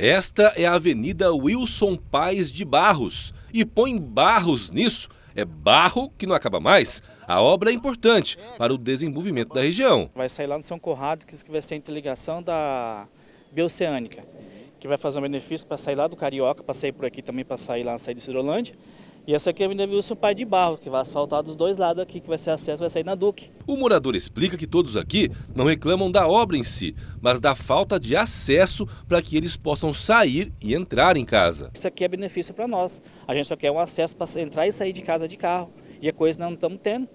Esta é a Avenida Wilson Paz de Barros. E põe barros nisso. É barro que não acaba mais. A obra é importante para o desenvolvimento da região. Vai sair lá no São Corrado, que vai ser a interligação da Bioceânica, que vai fazer um benefício para sair lá do Carioca, para sair por aqui também, para sair lá na saída de Cirolândia. E essa aqui é a Avenida Wilson Pai de Barro, que vai asfaltar dos dois lados aqui, que vai ser acesso, vai sair na Duque. O morador explica que todos aqui não reclamam da obra em si, mas da falta de acesso para que eles possam sair e entrar em casa. Isso aqui é benefício para nós. A gente só quer um acesso para entrar e sair de casa de carro. E a coisa não estamos tendo,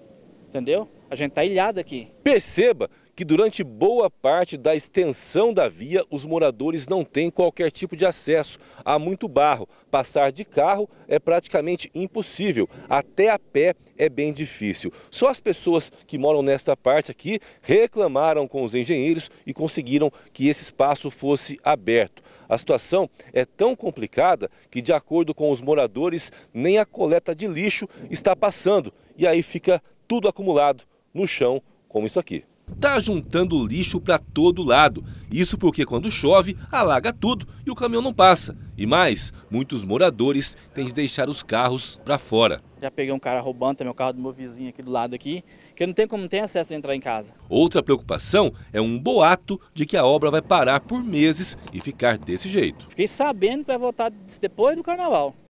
entendeu? A gente está ilhado aqui. Perceba que durante boa parte da extensão da via, os moradores não têm qualquer tipo de acesso. Há muito barro. Passar de carro é praticamente impossível. Até a pé é bem difícil. Só as pessoas que moram nesta parte aqui reclamaram com os engenheiros e conseguiram que esse espaço fosse aberto. A situação é tão complicada que, de acordo com os moradores, nem a coleta de lixo está passando. E aí fica tudo acumulado no chão, como isso aqui. Tá juntando lixo para todo lado. Isso porque quando chove, alaga tudo e o caminhão não passa. E mais, muitos moradores têm de deixar os carros para fora. Já peguei um cara roubando também o carro do meu vizinho aqui do lado aqui, que não tem como não tem acesso a entrar em casa. Outra preocupação é um boato de que a obra vai parar por meses e ficar desse jeito. Fiquei sabendo que vai voltar depois do carnaval.